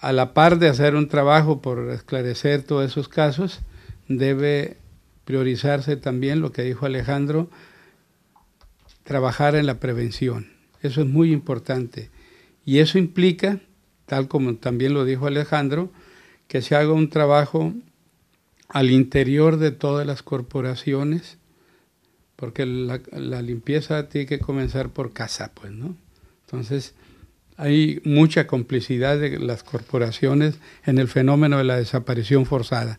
a la par de hacer un trabajo por esclarecer todos esos casos, debe priorizarse también lo que dijo Alejandro, trabajar en la prevención. Eso es muy importante. Y eso implica, tal como también lo dijo Alejandro, que se haga un trabajo al interior de todas las corporaciones, porque la, limpieza tiene que comenzar por casa, pues, ¿no? Entonces, hay mucha complicidad de las corporaciones en el fenómeno de la desaparición forzada.